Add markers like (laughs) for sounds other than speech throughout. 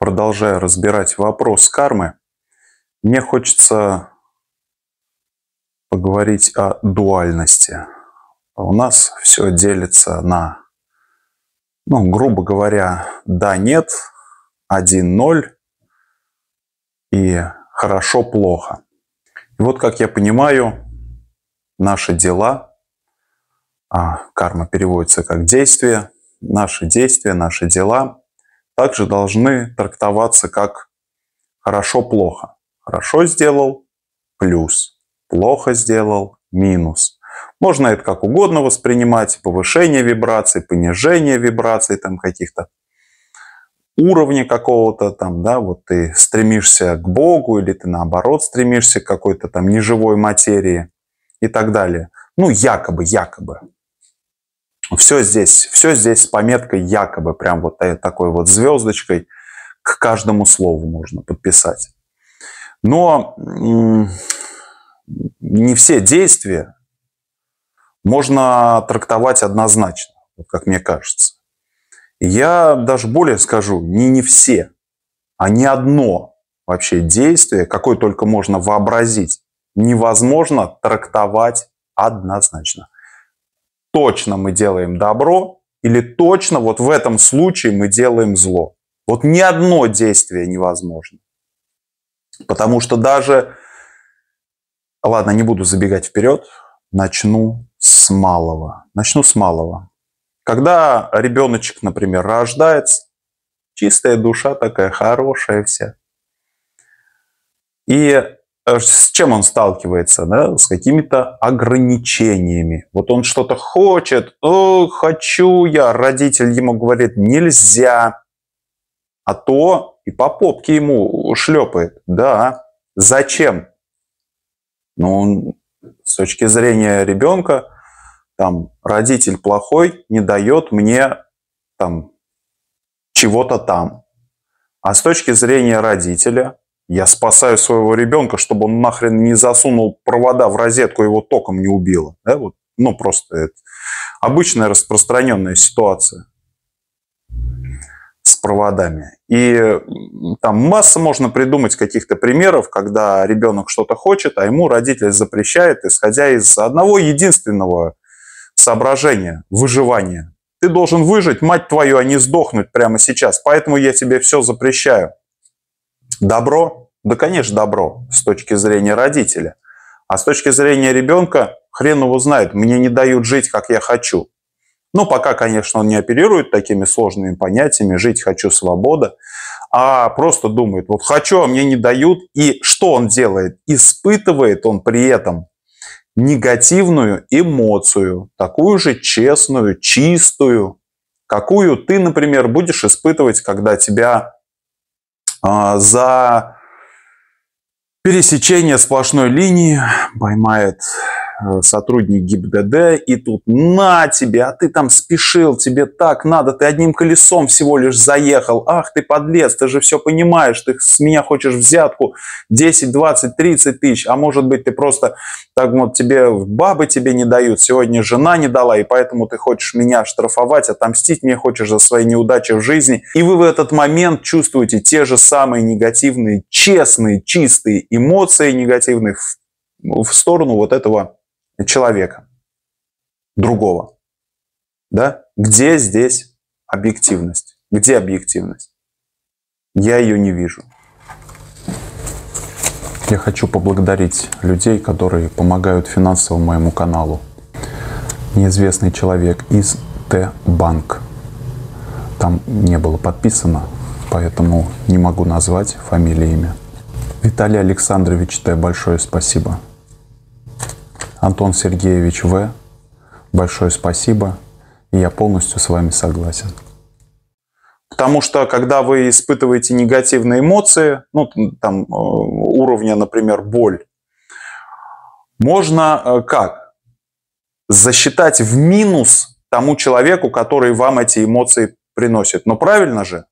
продолжая разбирать вопрос кармы, мне хочется поговорить о дуальности. А у нас все делится на, ну, грубо говоря, да-нет, 1-0 и хорошо-плохо. И вот, как я понимаю, наши дела, а карма переводится как действие, наши действия, наши дела – также должны трактоваться как хорошо-плохо. Хорошо сделал – плюс, плохо сделал – минус. Можно это как угодно воспринимать, повышение вибраций, понижение вибраций, там каких-то уровня какого-то там, да, вот ты стремишься к Богу или ты наоборот стремишься к какой-то там неживой материи и так далее. Ну, якобы, якобы. Все здесь, все здесь с пометкой якобы, прям вот такой вот звездочкой к каждому слову можно подписать. Но не все действия можно трактовать однозначно, вот как мне кажется. Я даже более скажу, не не все, а не одно вообще действие, какое только можно вообразить, невозможно трактовать однозначно точно мы делаем добро или точно вот в этом случае мы делаем зло. Вот ни одно действие невозможно. Потому что даже... Ладно, не буду забегать вперед. Начну с малого. Начну с малого. Когда ребеночек, например, рождается, чистая душа такая, хорошая вся. И Э, с чем он сталкивается? Да? С какими-то ограничениями. Вот он что-то хочет, О, хочу я, родитель ему говорит, нельзя, а то и по попке ему шлепает. Да, зачем? Ну, с точки зрения ребенка, там, родитель плохой не дает мне там чего-то там. А с точки зрения родителя, я спасаю своего ребенка, чтобы он нахрен не засунул провода в розетку, его током не убило. Да? Вот, ну, просто это обычная распространенная ситуация с проводами. И там масса можно придумать каких-то примеров, когда ребенок что-то хочет, а ему родитель запрещает, исходя из одного единственного соображения – выживания. Ты должен выжить, мать твою, а не сдохнуть прямо сейчас, поэтому я тебе все запрещаю. Добро да, конечно, добро с точки зрения родителя. А с точки зрения ребенка, хрен его знает, мне не дают жить, как я хочу. Ну, пока, конечно, он не оперирует такими сложными понятиями, жить хочу, свобода, а просто думает, вот хочу, а мне не дают. И что он делает? Испытывает он при этом негативную эмоцию, такую же честную, чистую, какую ты, например, будешь испытывать, когда тебя э, за пересечение сплошной линии поймает Э, сотрудник ГИБДД, и тут на тебе, а ты там спешил, тебе так надо, ты одним колесом всего лишь заехал, ах ты подлец, ты же все понимаешь, ты с меня хочешь взятку 10, 20, 30 тысяч, а может быть ты просто так вот тебе, бабы тебе не дают, сегодня жена не дала, и поэтому ты хочешь меня штрафовать, отомстить мне хочешь за свои неудачи в жизни, и вы в этот момент чувствуете те же самые негативные, честные, чистые эмоции негативных в сторону вот этого человека, другого. Да? Где здесь объективность? Где объективность? Я ее не вижу. Я хочу поблагодарить людей, которые помогают финансово моему каналу. Неизвестный человек из Т-банк. Там не было подписано, поэтому не могу назвать фамилии имя. Виталий Александрович Т. Большое спасибо. Антон Сергеевич В. Большое спасибо, и я полностью с вами согласен. Потому что, когда вы испытываете негативные эмоции, ну, там, э, уровня, например, боль, можно э, как? Засчитать в минус тому человеку, который вам эти эмоции приносит. Но правильно же?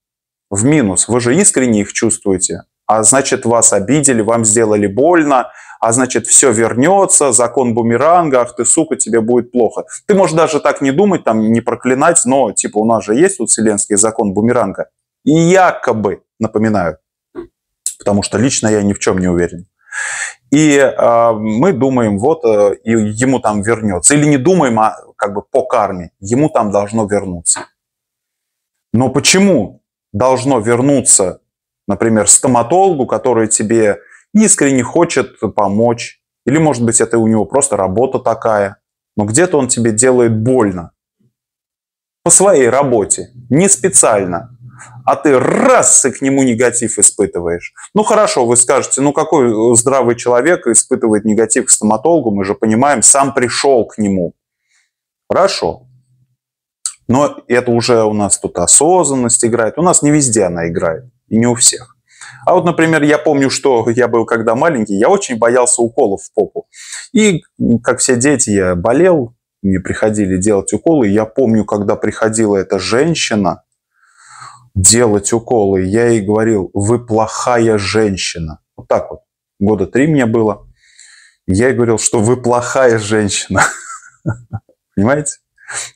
В минус. Вы же искренне их чувствуете а значит вас обидели, вам сделали больно, а значит все вернется, закон бумеранга, ах ты сука, тебе будет плохо. Ты можешь даже так не думать, там не проклинать, но типа у нас же есть вот вселенский закон бумеранга. И якобы, напоминаю, потому что лично я ни в чем не уверен. И э, мы думаем, вот э, ему там вернется. Или не думаем, а как бы по карме, ему там должно вернуться. Но почему должно вернуться например, стоматологу, который тебе искренне хочет помочь, или, может быть, это у него просто работа такая, но где-то он тебе делает больно. По своей работе, не специально. А ты раз и к нему негатив испытываешь. Ну хорошо, вы скажете, ну какой э, здравый человек испытывает негатив к стоматологу, мы же понимаем, сам пришел к нему. Хорошо. Но это уже у нас тут осознанность играет. У нас не везде она играет. И не у всех. А вот, например, я помню, что я был когда маленький, я очень боялся уколов в попу. И, как все дети, я болел, мне приходили делать уколы. Я помню, когда приходила эта женщина делать уколы, я ей говорил, вы плохая женщина. Вот так вот. Года три мне было. Я ей говорил, что вы плохая женщина. (laughs) Понимаете?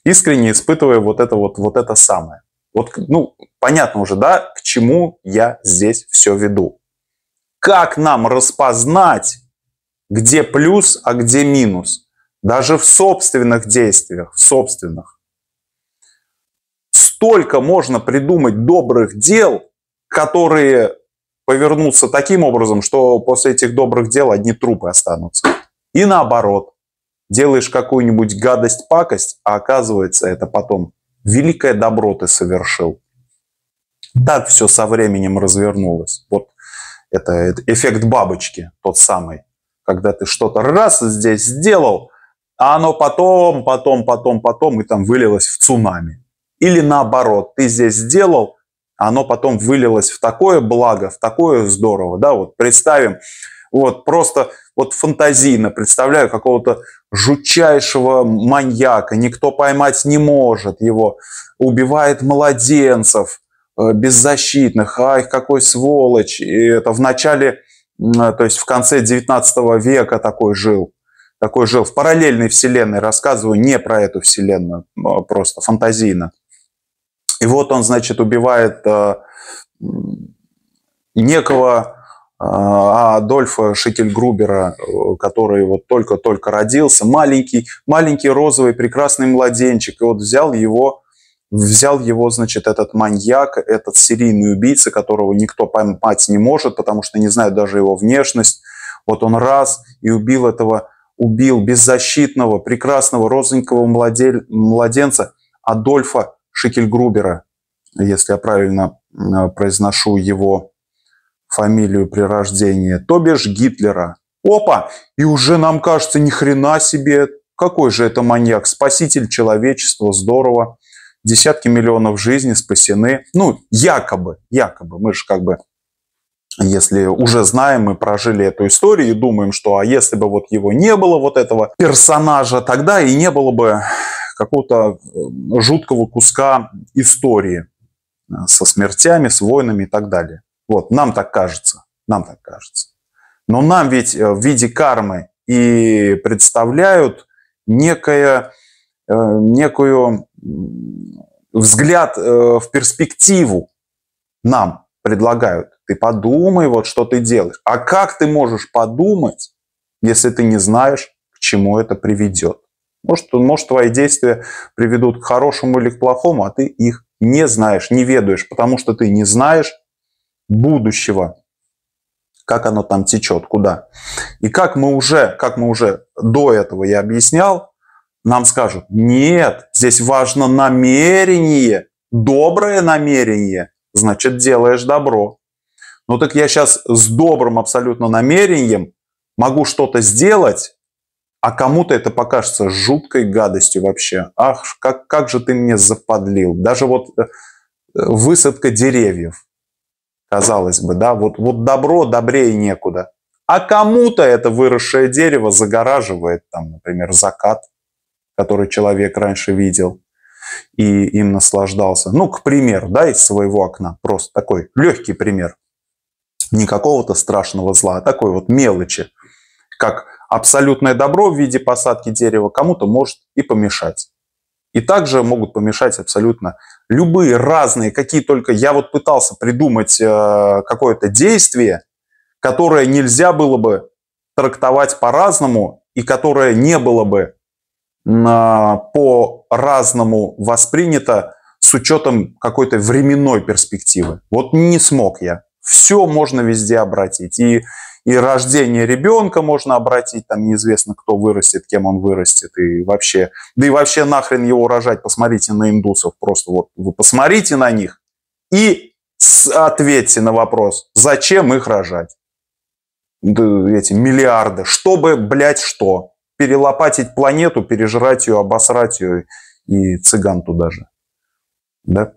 Искренне испытывая вот это вот, вот это самое. Вот, ну, понятно уже, да, к чему я здесь все веду. Как нам распознать, где плюс, а где минус? Даже в собственных действиях, в собственных. Столько можно придумать добрых дел, которые повернутся таким образом, что после этих добрых дел одни трупы останутся. И наоборот, делаешь какую-нибудь гадость, пакость, а оказывается это потом великое добро ты совершил. Так все со временем развернулось. Вот это, это эффект бабочки тот самый, когда ты что-то раз здесь сделал, а оно потом, потом, потом, потом и там вылилось в цунами. Или наоборот, ты здесь сделал, а оно потом вылилось в такое благо, в такое здорово. Да, вот представим, вот, просто вот фантазийно представляю какого-то жучайшего маньяка, никто поймать не может его, убивает младенцев э, беззащитных, ай, какой сволочь. И это в начале, э, то есть в конце 19 века такой жил такой жил в параллельной вселенной, рассказываю не про эту вселенную, а просто фантазийно. И вот он, значит, убивает э, некого а Адольфа Шительгрубера, который вот только-только родился, маленький, маленький розовый прекрасный младенчик, и вот взял его, взял его, значит, этот маньяк, этот серийный убийца, которого никто поймать не может, потому что не знают даже его внешность. Вот он раз и убил этого, убил беззащитного, прекрасного розовенького младель, младенца Адольфа Шикельгрубера, если я правильно произношу его фамилию при рождении, то бишь Гитлера. Опа! И уже нам кажется, ни хрена себе, какой же это маньяк, спаситель человечества, здорово. Десятки миллионов жизней спасены. Ну, якобы, якобы, мы же как бы если уже знаем, мы прожили эту историю и думаем, что а если бы вот его не было, вот этого персонажа, тогда и не было бы какого-то э, жуткого куска истории э, со смертями, с войнами и так далее. Вот, нам так кажется, нам так кажется. Но нам ведь э, в виде кармы и представляют некое, э, некую взгляд э, в перспективу нам предлагают. Ты подумай, вот что ты делаешь. А как ты можешь подумать, если ты не знаешь, к чему это приведет? Может, может, твои действия приведут к хорошему или к плохому, а ты их не знаешь, не ведаешь, потому что ты не знаешь, будущего, как оно там течет, куда. И как мы уже, как мы уже до этого я объяснял, нам скажут, нет, здесь важно намерение, доброе намерение, значит делаешь добро. Ну так я сейчас с добрым абсолютно намерением могу что-то сделать, а кому-то это покажется жуткой гадостью вообще. Ах, как, как же ты мне заподлил. Даже вот э, высадка деревьев. Казалось бы, да, вот, вот добро добрее некуда. А кому-то это выросшее дерево загораживает, там, например, закат, который человек раньше видел и им наслаждался. Ну, к примеру, да, из своего окна. Просто такой легкий пример. Не какого-то страшного зла, а такой вот мелочи, как абсолютное добро в виде посадки дерева кому-то может и помешать. И также могут помешать абсолютно любые разные, какие только... Я вот пытался придумать э, какое-то действие, которое нельзя было бы трактовать по-разному и которое не было бы а, по-разному воспринято с учетом какой-то временной перспективы. Вот не смог я все можно везде обратить. И, и рождение ребенка можно обратить, там неизвестно, кто вырастет, кем он вырастет, и вообще. Да и вообще нахрен его рожать, посмотрите на индусов, просто вот вы посмотрите на них и ответьте на вопрос, зачем их рожать? эти миллиарды, чтобы, блядь, что? Перелопатить планету, пережрать ее, обосрать ее и цыган туда же. Да?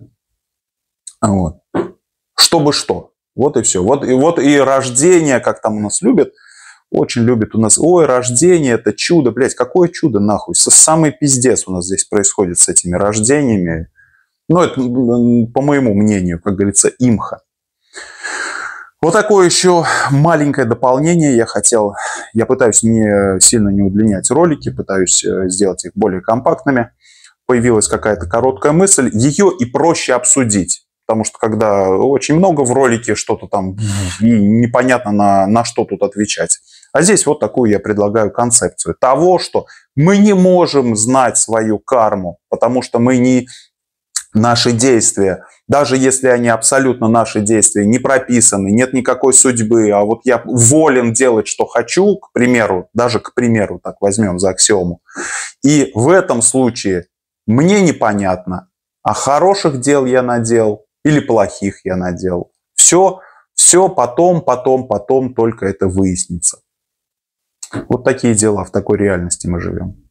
Вот. Чтобы что? Вот и все. Вот и, вот и рождение, как там у нас любят, очень любят у нас, ой, рождение, это чудо, блядь, какое чудо, нахуй, самый пиздец у нас здесь происходит с этими рождениями. Ну, это, по моему мнению, как говорится, имха. Вот такое еще маленькое дополнение я хотел. Я пытаюсь не сильно не удлинять ролики, пытаюсь э, сделать их более компактными. Появилась какая-то короткая мысль, ее и проще обсудить. Потому что когда очень много в ролике, что-то там непонятно на, на что тут отвечать. А здесь вот такую я предлагаю концепцию того, что мы не можем знать свою карму, потому что мы не наши действия, даже если они абсолютно наши действия, не прописаны, нет никакой судьбы, а вот я волен делать, что хочу, к примеру, даже к примеру, так возьмем за аксиому, и в этом случае мне непонятно, а хороших дел я надел, или плохих я наделал. Все, все потом, потом, потом только это выяснится. Вот такие дела, в такой реальности мы живем.